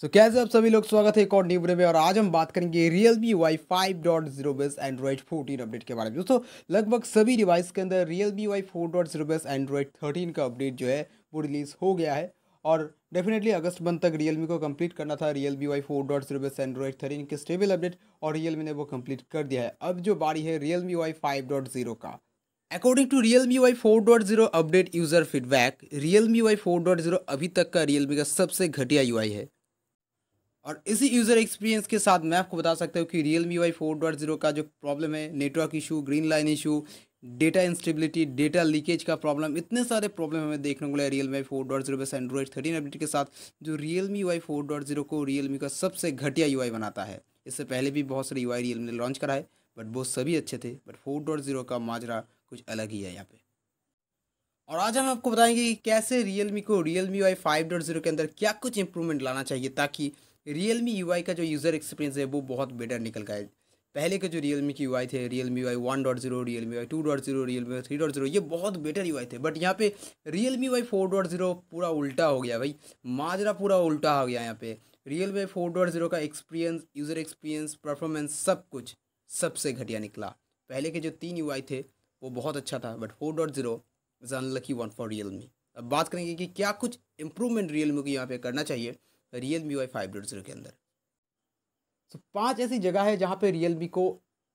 सो so, कैसे आप सभी लोग स्वागत है एक और न्यू वीडियो में और आज हम बात करेंगे Realme Y five dot zero base Android fourteen update के बारे में दोस्तों लगभग सभी डिवाइस के अंदर Realme Y four dot zero base Android thirteen का अपडेट जो है वो रिलीज़ हो गया है और डेफिनेटली अगस्त मंथ तक रियलमी को कंप्लीट करना था Realme Y four dot zero base Android thirteen के स्टेबल अपडेट और मी ने वो कंप्लीट कर दिया है अब जो बारी है Realme Y five dot zero का according to Realme Y four dot zero update user feedback Realme Y four dot zero अभी तक का रियल मी का सबसे घटिया यू है और इसी यूज़र एक्सपीरियंस के साथ मैं आपको बता सकता हूँ कि Realme Y four dot zero का जो प्रॉब्लम है network issue green line issue data instability data leakage का प्रॉब्लम इतने सारे प्रॉब्लम हमें देखने को मिला Realme four dot zero base Android thirteen update के साथ जो Realme Y four dot zero को रियल मी का सबसे घटिया यू बनाता है इससे पहले भी बहुत सारे यू आई रियल ने लॉन्च कराए बट वो सभी अच्छे थे बट फोर डॉट जीरो का माजरा कुछ अलग ही है यहाँ पे और आज हम आपको बताएंगे कि कैसे रियल मी को Realme Y five dot zero के अंदर क्या कुछ इंप्रूवमेंट लाना चाहिए ताकि रियल मी यू का जो यूज़र एक्सपीरियंस है वो बहुत बेटर निकल गया है पहले के जो रियल मी की यू थे Realme Y one dot zero Realme Y two dot zero Realme Y three dot zero ये बहुत बेटर यू थे बट यहाँ पे Realme Y four dot zero पूरा उल्टा हो गया भाई माजरा पूरा उल्टा हो गया यहाँ पे Realme four dot zero का एक्सपीरियंस यूज़र एक्सपीरियंस परफॉर्मेंस सब कुछ सबसे घटिया निकला पहले के जो तीन यू थे वो बहुत अच्छा था but four dot zero is unlucky one for Realme अब बात करेंगे कि क्या कुछ इम्प्रूवमेंट रियल मी को यहाँ पे करना चाहिए Realme Y five dot zero के अंदर तो पांच ऐसी जगह है जहाँ पे रियल मी को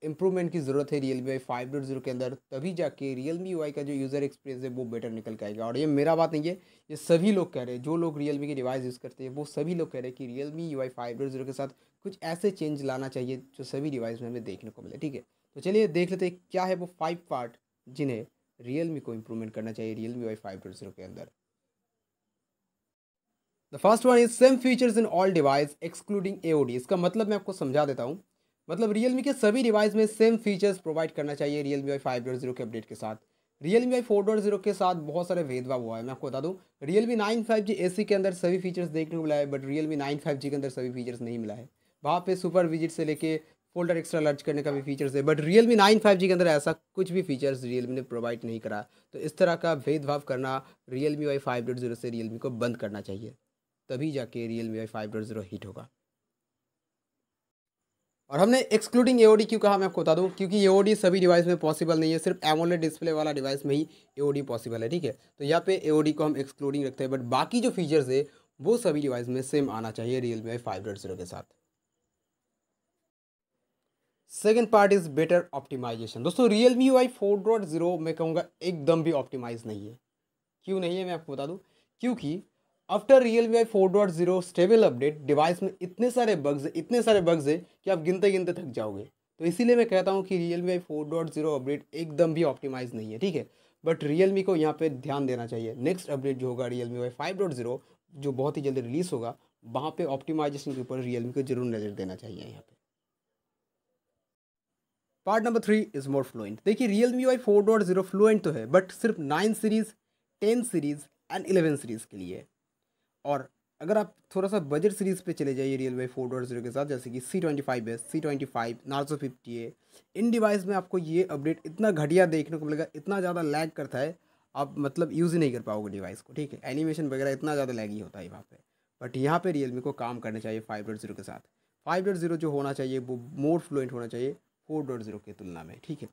इम्प्रूवमेंट की ज़रूरत है Realme Y five dot zero के अंदर तभी जाके रियल मी वाई का जो यूज़र एक्सपीरियंस है वो बेटर निकल के आएगा और ये मेरा बात नहीं है ये सभी लोग कह रहे हैं जो लोग रियल मी की डिवाइस यूज़ करते हैं वो सभी लोग कह रहे हैं कि Realme Y five dot zero के साथ कुछ ऐसे चेंज लाना चाहिए जो सभी डिवाइस में हमें देखने को मिले ठीक है तो चलिए देख लेते हैं क्या है वो फाइव पार्ट जिन्हें रियल मी को इम्प्रूवमेंट करना चाहिए Realme Y five dot zero के अंदर the first one is same features in all device excluding AOD इसका मतलब मैं आपको समझा देता हूँ मतलब रियलमी के सभी डिवाइस में सेम फीचर्स प्रोवाइड करना चाहिए Realme UI five dot zero के अपडेट के साथ Realme UI four dot zero के साथ बहुत सारे भेदभाव हुआ है मैं आपको बता दूँ Realme nine five G ए सी के अंदर सभी फीचर्स देखने को मिला है but Realme nine five G के अंदर सभी फीचर्स नहीं मिला है वहाँ पे सुपर विजिट से लेके फोल्डर एक्स्ट्रा लर्ज करने का भी फीचर्स है but Realme nine five G के अंदर ऐसा कुछ भी फीचर्स रियल ने प्रोवाइड नहीं करा तो इस तरह का भेदभाव करना Realme Y five dot zero से रियल मी को बंद करना चाहिए तभी जाके Realme Y five dot zero hit होगा और हमने एक्सक्लूडिंग एओडी क्यों कहा मैं आपको बता दूं क्योंकि एओडी सभी डिवाइस में पॉसिबल नहीं है सिर्फ एमोलेड डिस्प्ले वाला डिवाइस में ही एओडी पॉसिबल है ठीक है तो यहाँ पे एओडी को हम एक्सक्लूडिंग रखते हैं बट बाकी जो फीचर्स है वो सभी डिवाइस में सेम आना चाहिए रियल मी फाइव जीरो के साथ second part is better optimization दोस्तों Realme Y four zero मैं कहूँगा एकदम भी ऑप्टिमाइज नहीं है क्यों नहीं है मैं आपको बता दूँ क्योंकि after real V I four dot zero stable update device में इतने सारे बग्स है इतने सारे बग्स है कि आप गिनते गिनते थक जाओगे तो इसीलिए मैं कहता हूँ कि Realme UI four dot zero update एकदम भी ऑप्टिमाइज नहीं है ठीक है बट रियल मी को यहाँ पे ध्यान देना चाहिए नेक्स्ट अपडेट जो होगा Realme Y five dot zero जो बहुत ही जल्दी रिलीज़ होगा वहाँ पे ऑप्टिमाइजेशन के ऊपर रियल मी को जरूर नज़र देना चाहिए यहाँ पे part number three is more fluent देखिए Realme Y four dot zero fluent तो है बट सिर्फ nine series ten series and eleven series के लिए और अगर आप थोड़ा सा बजट सीरीज़ पे चले जाइए real Y four dot zero के साथ जैसे कि सी ट्वेंटी फाइव है C twenty five Narzo fifty है इन डिवाइस में आपको ये अपडेट इतना घटिया देखने को मिलेगा इतना ज़्यादा लैग करता है आप मतलब यूज़ ही नहीं कर पाओगे डिवाइस को ठीक है एनिमेशन वगैरह इतना ज़्यादा लैग ही होता है वहाँ पर बट यहाँ पर रियल मी को काम करना चाहिए फाइव डॉट जीरो के साथ फाइव डॉट जीरो जो होना चाहिए वो मोर फ्लुएंट होना चाहिए फोर डॉट जीरो की तुलना में ठीक है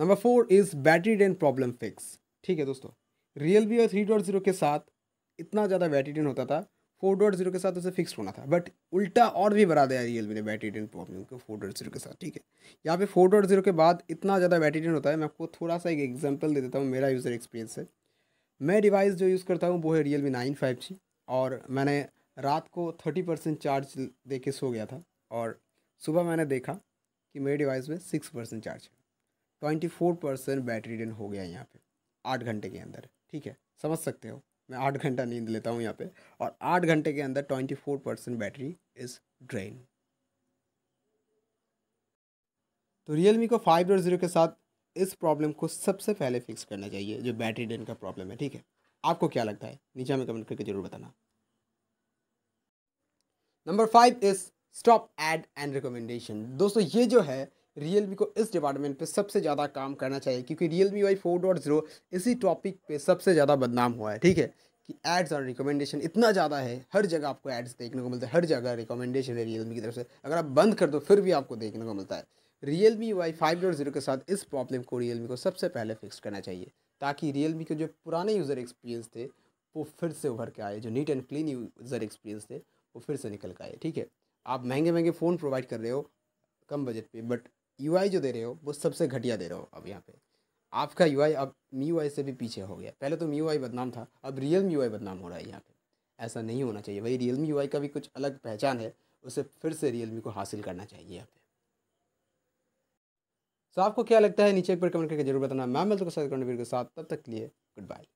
number four is battery drain problem fix ठीक है दोस्तों real V three dot zero के साथ इतना ज़्यादा बैटिडियन होता था फोर डॉट जीरो के साथ उसे फिक्स होना था बट उल्टा और भी बढ़ा दिया रियल मी ने बैटिडियन प्रॉब्लम को फोर डॉट जीरो के साथ ठीक है यहाँ पे फोर डॉट जीरो के बाद इतना ज़्यादा बैटिडियन होता है मैं आपको थोड़ा सा एक एग्जाम्पल दे देता हूँ मेरा यूज़र एक्सपीरियंस है मैं डिवाइस जो यूज़ करता हूँ वो है Realme nine five G और मैंने रात को थर्टी परसेंट चार्ज दे के सो गया था और सुबह मैंने देखा कि मेरे डिवाइस में सिक्स परसेंट चार्ज है twenty four percent battery drain हो गया यहाँ पे आठ घंटे के अंदर ठीक है समझ सकते हो मैं आठ घंटा नींद लेता हूँ यहाँ पे और आठ घंटे के अंदर twenty four percent battery is drain तो रियल मी को फाइव डॉट जीरो के साथ इस प्रॉब्लम को सबसे पहले फिक्स करना चाहिए जो बैटरी ड्रेन का प्रॉब्लम है ठीक है आपको क्या लगता है नीचे में कमेंट करके जरूर बताना number five is stop ad and recommendation दोस्तों ये जो है रियल मी को इस डिपार्टमेंट पे सबसे ज़्यादा काम करना चाहिए क्योंकि Realme Y four dot zero इसी टॉपिक पे सबसे ज़्यादा बदनाम हुआ है ठीक है कि एड्स और रिकमेंडेशन इतना ज़्यादा है हर जगह आपको एड्स देखने को मिलता है हर जगह रिकमेंडेशन है रियल मी की तरफ से अगर आप बंद कर दो फिर भी आपको देखने को मिलता है Realme Y five dot zero के साथ इस प्रॉब्लम को रियल मी को सबसे पहले फिक्स करना चाहिए ताकि रियल मी के जो पुराने यूज़र एक्सपीरियंस थे वो फिर से उभर के आए जो neat and clean user experience थे वो फिर से निकल के आए ठीक है आप महंगे महंगे फ़ोन प्रोवाइड कर रहे हो कम बजट पे बट यू जो दे रहे हो वो सबसे घटिया दे रहे हो अब यहाँ पे आपका यू अब मी से भी पीछे हो गया पहले तो मी बदनाम था अब रियल मी बदनाम हो रहा है यहाँ पे ऐसा नहीं होना चाहिए वही रियल मी का भी कुछ अलग पहचान है उसे फिर से रियल मी को हासिल करना चाहिए यहाँ पे तो आपको क्या लगता है नीचे एक बार कमेंट करके जरूर बताना मैं मिलता तो साथ करने के साथ तब तक के लिए गुड बाय